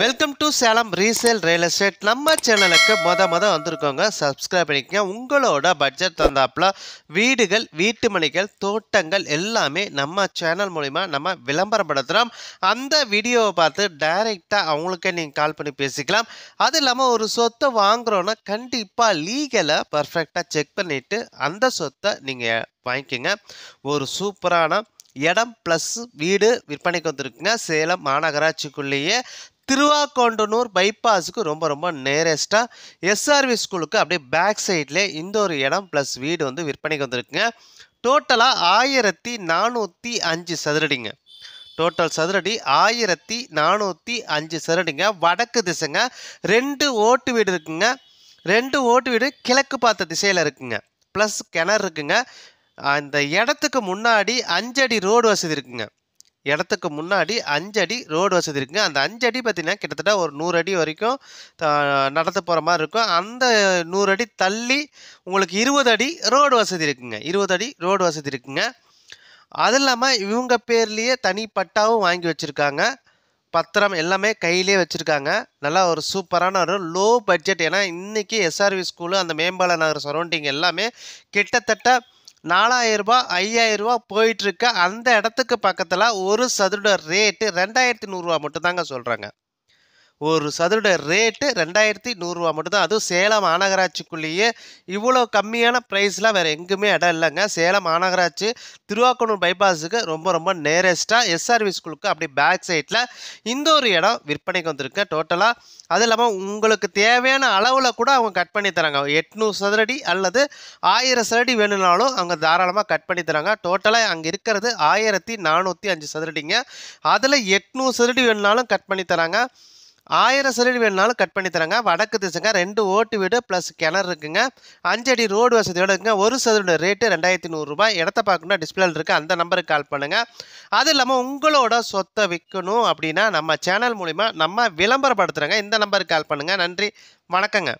welcome to Salem resale real estate நம்ம சேனலுக்கு மொத மொதல் வந்திருக்கோங்க சப்ஸ்கிரைப் பண்ணிக்கங்க உங்களோட பட்ஜெட் தந்தாப்பில் வீடுகள் வீட்டு மனைகள் தோட்டங்கள் எல்லாமே நம்ம சேனல் மூலிமா நம்ம விளம்பரப்படுத்துகிறோம் அந்த வீடியோவை பார்த்து டைரெக்டாக அவங்களுக்கே நீங்கள் கால் பண்ணி பேசிக்கலாம் அது இல்லாமல் ஒரு சொத்தை வாங்குகிறோன்னா கண்டிப்பாக லீகலை பர்ஃபெக்டாக செக் பண்ணிவிட்டு அந்த சொத்தை நீங்கள் வாங்கிக்கோங்க ஒரு சூப்பரான இடம் ப்ளஸ் வீடு விற்பனைக்கு வந்துருக்குங்க சேலம் மாநகராட்சிக்குள்ளேயே திருவாக்கோண்டனூர் பைபாஸுக்கு ரொம்ப ரொம்ப நேரஸ்ட்டாக எஸ்ஆர்வி ஸ்கூலுக்கு அப்படியே பேக் சைடில் இந்த ஒரு இடம் ப்ளஸ் வீடு வந்து விற்பனைக்கு வந்திருக்குங்க டோட்டலாக ஆயிரத்தி நானூற்றி அஞ்சு சதுரடிங்க டோட்டல் சதுரடி ஆயிரத்தி நானூற்றி அஞ்சு சதுரடிங்க வடக்கு திசைங்க ரெண்டு ஓட்டு வீடு இருக்குங்க ரெண்டு ஓட்டு வீடு கிழக்கு பார்த்த திசையில் இருக்குங்க ப்ளஸ் கிணறு இருக்குங்க அந்த இடத்துக்கு முன்னாடி அஞ்சடி ரோடு வசதி இருக்குங்க இடத்துக்கு முன்னாடி அஞ்சடி ரோடு வசதி இருக்குங்க அந்த அஞ்சடி பார்த்திங்கன்னா கிட்டத்தட்ட ஒரு நூறு அடி வரைக்கும் நடந்து போகிற மாதிரி இருக்கும் அந்த நூறு அடி தள்ளி உங்களுக்கு இருபது அடி ரோடு வசதி இருக்குங்க இருபது அடி ரோடு வசதி இருக்குங்க அது இல்லாமல் இவங்க பேர்லேயே தனி பட்டாவும் வாங்கி வச்சுருக்காங்க பத்திரம் எல்லாமே கையிலே வச்சுருக்காங்க நல்லா ஒரு சூப்பரான ஒரு லோ பட்ஜெட் ஏன்னா இன்றைக்கி எஸ்ஆர்வி ஸ்கூலு அந்த மேம்பால நகர் சரௌண்டிங் எல்லாமே கிட்டத்தட்ட நாலாயிரரூபா ஐயாயிரரூபா போயிட்டுருக்க அந்த இடத்துக்கு பக்கத்தில் ஒரு சதுர ரேட்டு ரெண்டாயிரத்தி நூறுரூவா மட்டும்தாங்க சொல்கிறாங்க ஒரு சதுரட ரேட்டு ரெண்டாயிரத்தி நூறுரூவா மட்டும்தான் அதுவும் சேலம் மாநகராட்சிக்குள்ளேயே இவ்வளோ கம்மியான ப்ரைஸ்லாம் வேறு எங்கேயுமே இடம் இல்லைங்க சேலம் மாநகராட்சி திருவாக்கனூர் பைபாஸுக்கு ரொம்ப ரொம்ப நேரஸ்ட்டாக எஸ்ஆர்வி ஸ்கூலுக்கு அப்படி பேக் சைடில் இந்த ஒரு இடம் விற்பனைக்கு வந்திருக்கு டோட்டலாக அது இல்லாமல் உங்களுக்கு தேவையான அளவில் கூட அவங்க கட் பண்ணி தராங்க எட்நூறு சதுரடி அல்லது ஆயிரம் சதுரடி வேணும்னாலும் அவங்க தாராளமாக கட் பண்ணி தராங்க டோட்டலாக அங்கே இருக்கிறது ஆயிரத்தி நானூற்றி அஞ்சு சதுரடிங்க அதில் எட்நூறு சதுரடி வேணுனாலும் கட் பண்ணி தராங்க ஆயிரம் சதவீதம் வேணுனாலும் கட் பண்ணி தராங்க வடக்கு திசைங்க ரெண்டு ஓட்டு வீடு ப்ளஸ் கிணறு இருக்குங்க அஞ்சடி ரோடு வசதியோடு இருக்குங்க ஒரு சதவீத ரேட்டு ரெண்டாயிரத்தி நூறுரூபா இடத்த பார்க்கணும்னா டிஸ்பிளேல இருக்குது அந்த நம்பருக்கு கால் பண்ணுங்கள் அது இல்லாமல் உங்களோட சொத்தை விற்கணும் அப்படின்னா நம்ம சேனல் மூலிமா நம்ம விளம்பரப்படுத்துகிறோங்க இந்த நம்பருக்கு கால் பண்ணுங்கள் நன்றி வணக்கங்க